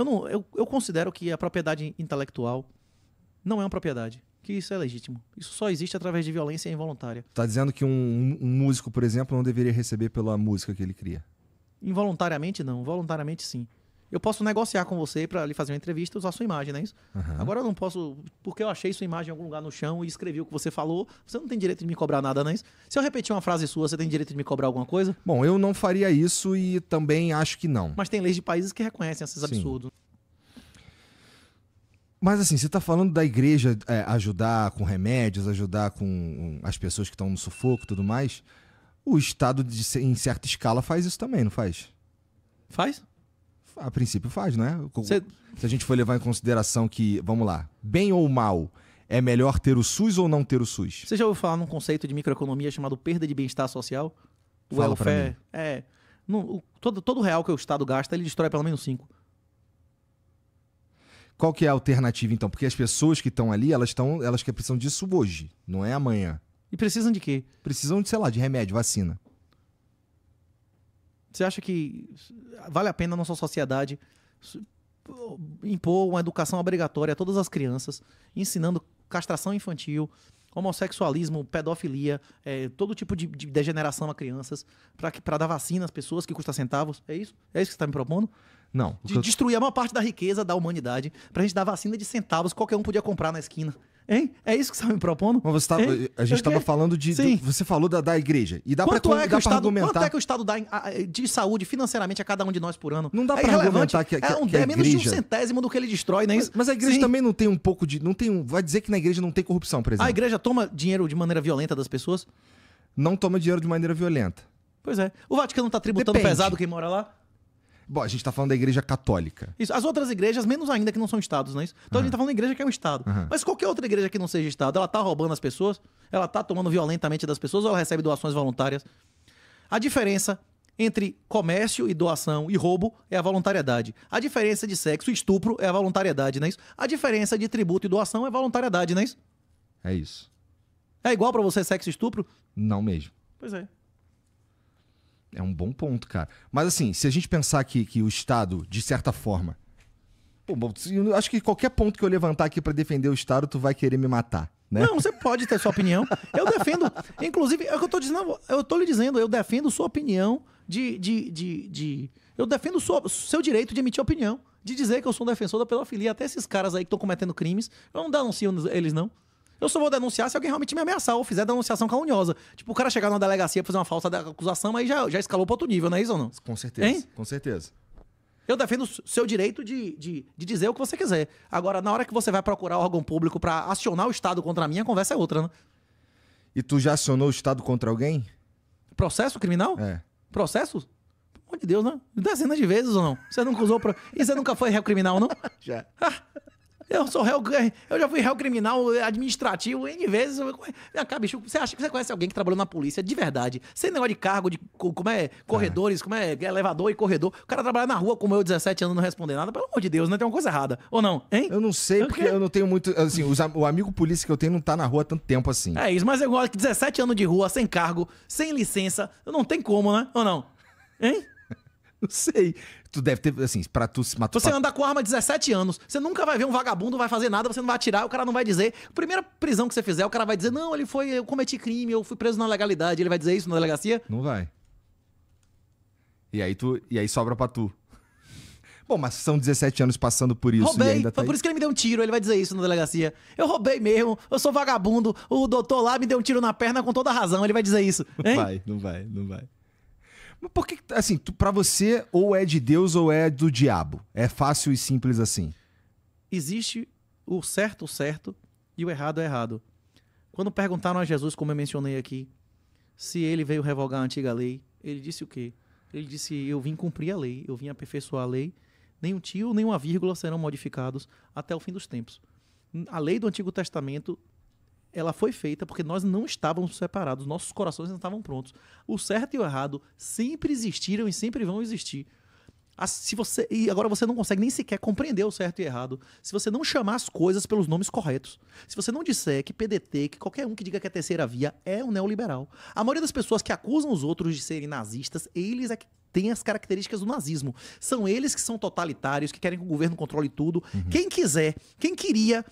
Eu, não, eu, eu considero que a propriedade intelectual não é uma propriedade que isso é legítimo. Isso só existe através de violência involuntária. Tá dizendo que um, um, músico, por exemplo, não deveria receber pela música que ele cria? Involuntariamente não, voluntariamente sim. Eu posso negociar com você para lhe fazer uma entrevista usar sua imagem, não é isso? Uhum. Agora eu não posso, porque eu achei sua imagem em algum lugar no chão e escrevi o que você falou, você não tem direito de me cobrar nada, não é isso? Se eu repetir uma frase sua, você tem direito de me cobrar alguma coisa? Bom, eu não faria isso e também acho que não. Mas tem leis de países que reconhecem esses Sim. absurdos. Mas assim, você está falando da igreja é, ajudar com remédios, ajudar com as pessoas que estão no sufoco e tudo mais. O Estado, de, em certa escala, faz isso também, não faz? Faz? A princípio faz, né? Cê... Se a gente for levar em consideração que, vamos lá, bem ou mal, é melhor ter o SUS ou não ter o SUS? Você já ouviu falar num conceito de microeconomia chamado perda de bem-estar social? O Fala welfare. É. No, o, todo, todo real que o Estado gasta, ele destrói pelo menos cinco. Qual que é a alternativa, então? Porque as pessoas que estão ali, elas estão. Elas que precisam disso hoje, não é amanhã. E precisam de quê? Precisam de, sei lá, de remédio, vacina. Você acha que vale a pena a nossa sociedade impor uma educação obrigatória a todas as crianças, ensinando castração infantil, homossexualismo, pedofilia, é, todo tipo de, de, degeneração a crianças, para dar vacina às pessoas que custa centavos? É isso? É isso que você está me propondo? Não. De eu... destruir a maior parte da riqueza da humanidade para a gente dar vacina de centavos, qualquer um podia comprar na esquina. Hein? É isso que você está me propondo? Mas você tá, a gente estava falando de, de, Você falou da, da igreja. E dá para é dá Estado, argumentar. Quanto é que o Estado dá eh, de saúde financeiramente a cada um de nós por ano? Não dá é para argumentar que, que, é, um, que a igreja... É menos de um centésimo do que ele destrói, né? Mas, mas a igreja Sim. também não tem um pouco de... Não tem um, vai dizer que na igreja não tem corrupção, por exemplo. A igreja toma dinheiro de maneira violenta das pessoas? Não toma dinheiro de maneira violenta. Pois é. O Vaticano está tributando Depende. pesado quem mora lá? Bom, a gente tá falando da igreja católica. Isso. As outras igrejas, menos ainda que não são estados, não é isso? Então uhum. a gente tá falando da igreja que é um estado. Uhum. Mas qualquer outra igreja que não seja estado, ela tá roubando as pessoas, ela tá tomando violentamente das pessoas ou ela recebe doações voluntárias. A diferença entre comércio e doação e roubo é a voluntariedade. A diferença de sexo e estupro é a voluntariedade, não é isso? A diferença de tributo e doação é voluntariedade, não é isso? É isso. É igual para você sexo e estupro? Não mesmo. Pois é. É um bom ponto, cara. Mas assim, se a gente pensar que, que o Estado, de certa forma. Pô, bom, acho que qualquer ponto que eu levantar aqui para defender o Estado, tu vai querer me matar. Né? Não, você pode ter sua opinião. Eu defendo. inclusive, é o que eu tô dizendo. Eu tô lhe dizendo, eu defendo sua opinião de. de, de, de eu defendo sua, seu direito de emitir opinião. De dizer que eu sou um defensor da pedofilia. Até esses caras aí que estão cometendo crimes. Eu não denuncio eles, não. Eu só vou denunciar se alguém realmente me ameaçar ou fizer denunciação caluniosa. Tipo, o cara chegar numa delegacia pra fazer uma falsa acusação, aí já, já escalou pra outro nível, não é isso ou não? Com certeza. Hein? Com certeza. Eu defendo o seu direito de, de, de, dizer o que você quiser. Agora, na hora que você vai procurar órgão público para acionar o Estado contra mim, a conversa é outra, né? E tu já acionou o Estado contra alguém? Processo criminal? É. Processo? Pelo amor de Deus, né? Dezenas de vezes ou não? Você nunca usou. para? E você nunca foi réu criminal, não? já. Ah, eu sou réu. Eu já fui réu criminal administrativo N vezes. Minha cara, bicho, você acha que você conhece alguém que trabalhou na polícia de verdade? Sem negócio de cargo, de como é, corredores, é. como é, é, elevador e corredor. O cara trabalha na rua como eu, 17 anos, não responder nada. Pelo amor de Deus, né? Tem uma coisa errada. Ou não, hein? Eu não sei, porque eu não tenho muito. Assim, os, o amigo polícia que eu tenho não tá na rua há tanto tempo assim. É isso, mas eu gosto que 17 anos de rua, sem cargo, sem licença, não tem como, né? Ou não? Hein? Não sei. Tu deve ter, assim, pra tu se matar. Você pra... andar com arma 17 anos, você nunca vai ver um vagabundo, vai fazer nada, você não vai atirar, o cara não vai dizer. Primeira prisão que você fizer, o cara vai dizer: não, ele foi, eu cometi crime, eu fui preso na legalidade. Ele vai dizer isso na delegacia? Não vai. E aí tu, e aí sobra pra tu. Bom, mas são 17 anos passando por isso roubei, e ainda tá Foi por isso que ele me deu um tiro, ele vai dizer isso na delegacia. Eu roubei mesmo, eu sou vagabundo, o doutor lá me deu um tiro na perna com toda razão, ele vai dizer isso. Hein? Não vai, não vai, não vai. Mas por que, tá, assim, tu, pra você, ou é de Deus ou é do diabo? É fácil e simples assim. Existe o certo, o certo, e o errado, o é errado. Quando perguntaram a Jesus, como eu mencionei aqui, se ele veio revogar a antiga lei, ele disse o quê? Ele disse: Eu vim cumprir a lei, eu vim aperfeiçoar a lei. Nem um tio, nem uma vírgula serão modificados até o fim dos tempos. A lei do Antigo Testamento ela foi feita porque nós não estávamos separados, nossos corações não estavam prontos. O certo e o errado sempre existiram e sempre vão existir. Ah, se você, e agora você não consegue nem sequer compreender o certo e errado se você não chamar as coisas pelos nomes corretos. Se você não disser que PDT, que qualquer um que diga que a é terceira via é um neoliberal. A maioria das pessoas que acusam os outros de serem nazistas, eles é que têm as características do nazismo. São eles que são totalitários, que querem que o governo controle tudo. Uhum. Quem quiser, quem queria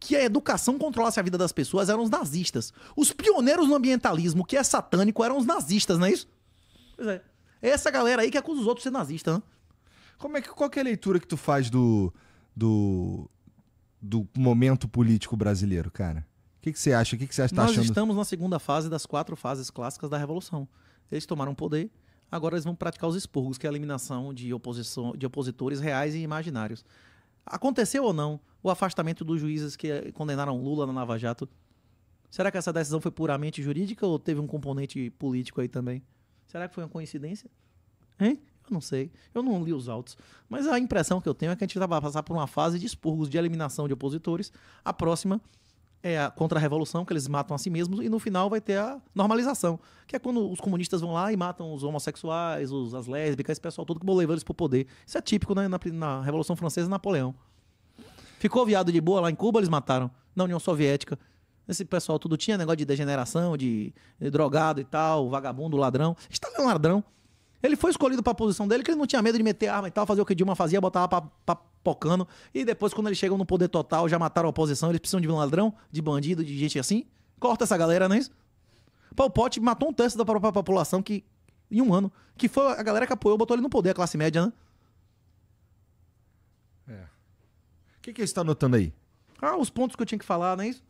que a educação controlasse a vida das pessoas eram os nazistas. Os pioneiros no ambientalismo, que é satânico, eram os nazistas, não é isso? Pois é. É essa galera aí que acusa os outros de ser nazista, né? Como é que, qual que é a leitura que tu faz do, do, do momento político brasileiro, cara? O que, que você acha? O que, que você está achando? Nós estamos na segunda fase das quatro fases clássicas da Revolução. Eles tomaram poder, agora eles vão praticar os expurgos, que é a eliminação de, oposição, de opositores reais e imaginários. Aconteceu ou não o afastamento dos juízes que eh, condenaram Lula na Lava Jato? Será que essa decisão foi puramente jurídica ou teve um componente político aí também? Será que foi uma coincidência? Hein? Eu não sei. Eu não li os autos. Mas a impressão que eu tenho é que a gente vai passar por uma fase de expurgos de eliminação de opositores. A próxima é a contra-revolução, que eles matam a si mesmos, e no final vai ter a normalização, que é quando os comunistas vão lá e matam os homossexuais, os, as lésbicas, esse pessoal todo que levou eles pro poder. Isso é típico né, na, na Revolução Francesa e Napoleão. Ficou viado de boa lá em Cuba, eles mataram. Na União Soviética. Esse pessoal tudo tinha negócio de degeneração, de, de drogado e tal, vagabundo, ladrão. Stalin tá é um ladrão. Ele foi escolhido para a posição dele, que ele não tinha medo de meter arma e tal, fazer o que Dilma fazia, botava para pocando. E depois, quando eles chegam no poder total, já mataram a oposição, eles precisam de ladrão, de bandido, de gente assim. Corta essa galera, não é isso? Pol Pot matou um terço da própria população que, em um ano, que foi a galera que apoiou, botou ele no poder, a classe média, né? É. O que, que você está anotando aí? Ah, os pontos que eu tinha que falar, não é isso?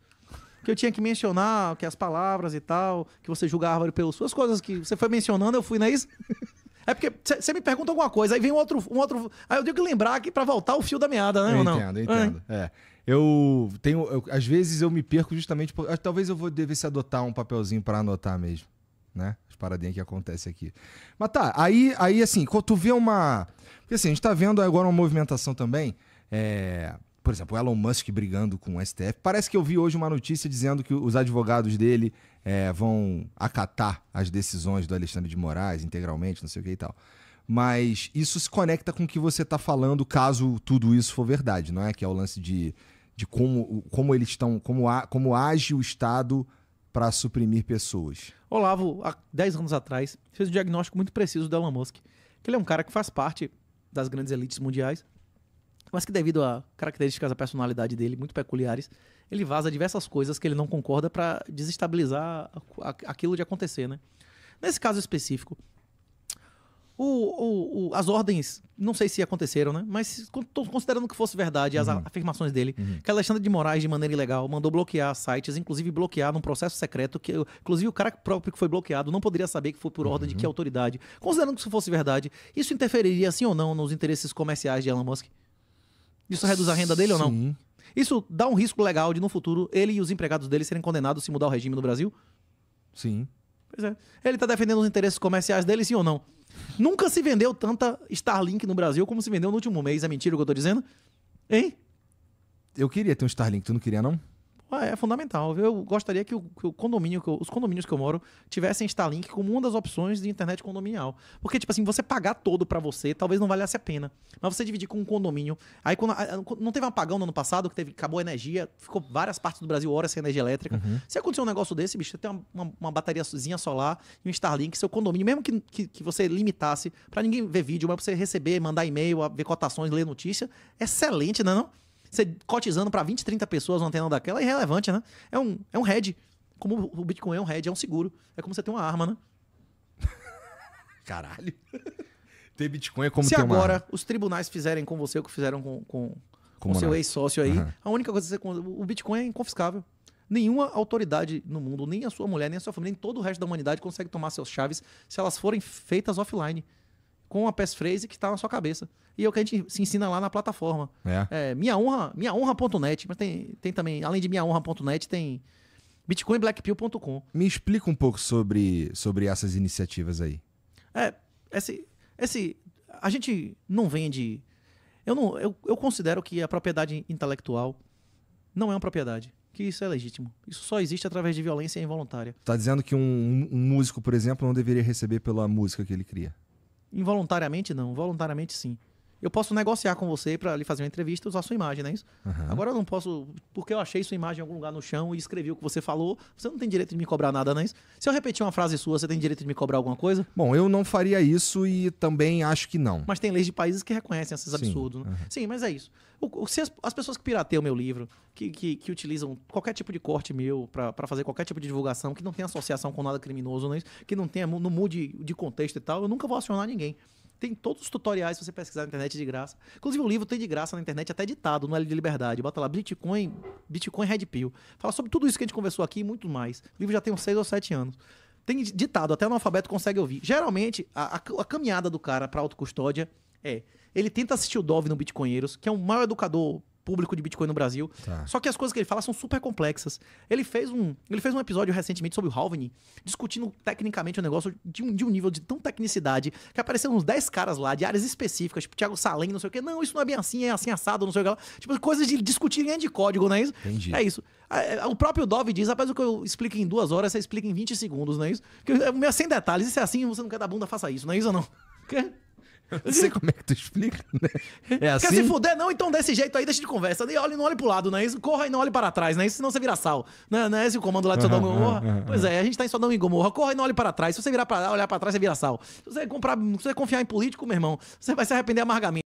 que eu tinha que mencionar, que as palavras e tal, que você julgava pelos suas coisas que você foi mencionando, eu fui, não é isso? É porque você me pergunta alguma coisa, aí vem um outro, um outro. Aí eu tenho que lembrar aqui para voltar o fio da meada, né? Eu não? entendo, eu é. entendo. É. é. Eu tenho. Eu, às vezes eu me perco justamente por. Talvez eu vou devesse adotar um papelzinho para anotar mesmo. Né? As paradinhas que acontece aqui. Mas tá, aí, aí assim, quando tu vê uma. Porque assim, a gente tá vendo agora uma movimentação também. É por exemplo, o Elon Musk brigando com o STF. Parece que eu vi hoje uma notícia dizendo que os advogados dele é, vão acatar as decisões do Alexandre de Moraes integralmente, não sei o que e tal. Mas isso se conecta com o que você está falando, caso tudo isso for verdade, não é? Que é o lance de, de como, como eles estão, como, como age o Estado para suprimir pessoas. Olavo, há 10 anos atrás, fez um diagnóstico muito preciso do Elon Musk. Que ele é um cara que faz parte das grandes elites mundiais, mas que devido a características da personalidade dele muito peculiares, ele vaza diversas coisas que ele não concorda para desestabilizar aquilo de acontecer, né? Nesse caso específico, o, o, o, as ordens, não sei se aconteceram, né? Mas considerando que fosse verdade as uhum. afirmações dele, uhum. que Alexandre de Moraes, de maneira ilegal, mandou bloquear sites, inclusive bloquear num processo secreto, que inclusive o cara próprio que foi bloqueado não poderia saber que foi por ordem de que uhum. autoridade. Considerando que isso fosse verdade, isso interferiria, sim ou não, nos interesses comerciais de Elon Musk? Isso reduz a renda dele Sim. ou não? Isso dá um risco legal de, no futuro, ele e os empregados dele serem condenados se mudar o regime no Brasil? Sim. Pois é. Ele está defendendo os interesses comerciais dele, sim ou não? Nunca se vendeu tanta Starlink no Brasil como se vendeu no último mês. É mentira o que eu estou dizendo? Hein? Eu queria ter um Starlink, tu não queria, não? Ah, é fundamental. Eu gostaria que, o, que o condomínio, que eu, os condomínios que eu moro tivessem Starlink como uma das opções de internet condominial. Porque, tipo assim, você pagar todo para você, talvez não valesse a pena. Mas você dividir com um condomínio. Aí, quando, não teve um apagão no ano passado, que teve, acabou a energia, ficou várias partes do Brasil horas sem energia elétrica. Uhum. Se acontecer um negócio desse, bicho, você tem uma, uma, uma bateriazinha solar e um Starlink, seu condomínio, mesmo que, que, que você limitasse para ninguém ver vídeo, mas pra você receber, mandar e-mail, ver cotações, ler notícia, excelente, não é não? Você cotizando para 20, 30 pessoas uma antena daquela é irrelevante, né? É um, é um head. Como o Bitcoin é um head, é um seguro. É como você ter uma arma, né? Caralho. Ter Bitcoin é como Se ter uma agora arma. os tribunais fizerem com você o que fizeram com, com, com o seu ex-sócio aí, uhum. a única coisa que você. O Bitcoin é inconfiscável. Nenhuma autoridade no mundo, nem a sua mulher, nem a sua família, nem todo o resto da humanidade consegue tomar suas chaves se elas forem feitas offline com a passphrase que está na sua cabeça. E é o que a gente se ensina lá na plataforma. É. É, minha honra, mas tem, tem também, além de honra.net tem bitcoinblackpill.com. Me explica um pouco sobre, sobre essas iniciativas aí. É, esse, esse a gente não vende eu não eu, eu considero que a propriedade intelectual não é uma propriedade que isso é legítimo. Isso só existe através de violência involuntária. Tá dizendo que um, um músico, por exemplo, não deveria receber pela música que ele cria. Involuntariamente não, voluntariamente sim eu posso negociar com você para lhe fazer uma entrevista e usar sua imagem, não é isso? Uhum. Agora eu não posso, porque eu achei sua imagem em algum lugar no chão e escrevi o que você falou, você não tem direito de me cobrar nada, não é isso? Se eu repetir uma frase sua, você tem direito de me cobrar alguma coisa? Bom, eu não faria isso e também acho que não. Mas tem leis de países que reconhecem esses Sim. absurdos. Né? Uhum. Sim, mas é isso. O, se as, as, pessoas que pirateiam meu livro, que, que, que utilizam qualquer tipo de corte meu para fazer qualquer tipo de divulgação, que não tem associação com nada criminoso, não é isso? que não tenha, não mude de contexto e tal, eu nunca vou acionar ninguém. Tem todos os tutoriais, se você pesquisar na internet, de graça. Inclusive, o livro tem de graça na internet, até ditado no L é de Liberdade. Bota lá, Bitcoin, Bitcoin Red Pill. Fala sobre tudo isso que a gente conversou aqui e muito mais. O livro já tem uns seis ou sete anos. Tem ditado, até o analfabeto consegue ouvir. Geralmente, a, a, a caminhada do cara para autocustódia é... Ele tenta assistir o Dove no Bitcoinheiros, que é um maior educador público de Bitcoin no Brasil. Tá. Só que as coisas que ele fala são super complexas. Ele fez um, ele fez um episódio recentemente sobre o Halving, discutindo tecnicamente o um negócio de um, de um nível de tão tecnicidade que apareceram uns 10 caras lá de áreas específicas, tipo Thiago Salem, não sei o quê. Não, isso não é bem assim, é assim assado, não sei o que lá. Tipo, coisas de discutir linha de código, não é isso? Entendi. É isso. É, o próprio Dove diz, rapaz, o que eu explico em duas horas, você explica em 20 segundos, não é isso? Porque é meio sem detalhes, isso é assim, você não quer dar bunda, faça isso, não é isso ou não? Não sei como é que tu explica, né? É assim. Quer se fuder? Não, então desse jeito aí, deixa de conversa. E olha, não olhe pro lado, não é isso? Corra e não olhe para trás, não é isso? Senão você vira sal. Não é, não é esse o comando lá de Sodoma e Gomorra? pois é, a gente tá em Sodoma e Gomorra. Corra e não olhe para trás. Se você virar pra, olhar para trás, você vira sal. Se você, comprar, se você confiar em político, meu irmão, você vai se arrepender amargamente.